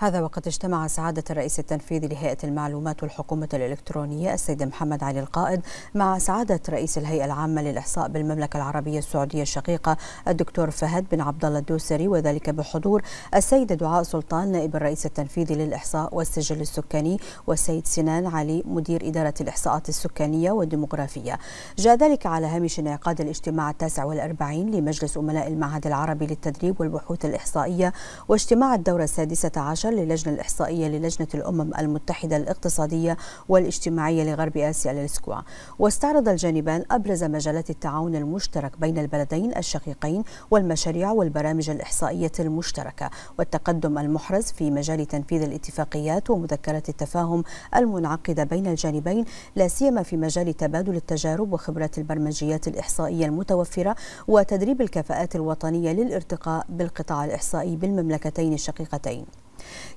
هذا وقد اجتمع سعادة الرئيس التنفيذي لهيئة المعلومات والحكومة الإلكترونية السيد محمد علي القائد مع سعادة رئيس الهيئة العامة للإحصاء بالمملكة العربية السعودية الشقيقة الدكتور فهد بن عبد الله الدوسري وذلك بحضور السيدة دعاء سلطان نائب الرئيس التنفيذي للإحصاء والسجل السكاني والسيد سنان علي مدير إدارة الإحصاءات السكانية والديموغرافية. جاء ذلك على هامش انعقاد الاجتماع التاسع والأربعين لمجلس أملاء المعهد العربي للتدريب والبحوث الإحصائية واجتماع الدورة السادسة عشر للجنة الإحصائية للجنة الأمم المتحدة الاقتصادية والاجتماعية لغرب آسيا للسكوا واستعرض الجانبان أبرز مجالات التعاون المشترك بين البلدين الشقيقين والمشاريع والبرامج الإحصائية المشتركة والتقدم المحرز في مجال تنفيذ الاتفاقيات ومذكرة التفاهم المنعقدة بين الجانبين لا سيما في مجال تبادل التجارب وخبرات البرمجيات الإحصائية المتوفرة وتدريب الكفاءات الوطنية للارتقاء بالقطاع الإحصائي بالمملكتين الشقيقتين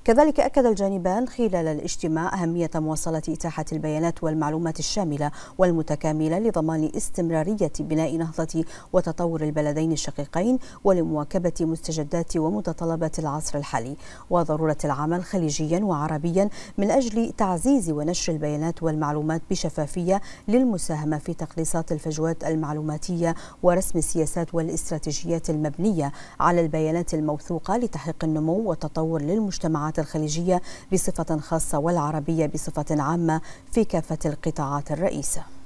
كذلك أكد الجانبان خلال الاجتماع أهمية مواصلة إتاحة البيانات والمعلومات الشاملة والمتكاملة لضمان استمرارية بناء نهضة وتطور البلدين الشقيقين ولمواكبة مستجدات ومتطلبات العصر الحالي وضرورة العمل خليجيا وعربيا من أجل تعزيز ونشر البيانات والمعلومات بشفافية للمساهمة في تقليصات الفجوات المعلوماتية ورسم السياسات والاستراتيجيات المبنية على البيانات الموثوقة لتحقيق النمو والتطور للمجتمع المجتمعات الخليجية بصفة خاصة والعربية بصفة عامة في كافة القطاعات الرئيسة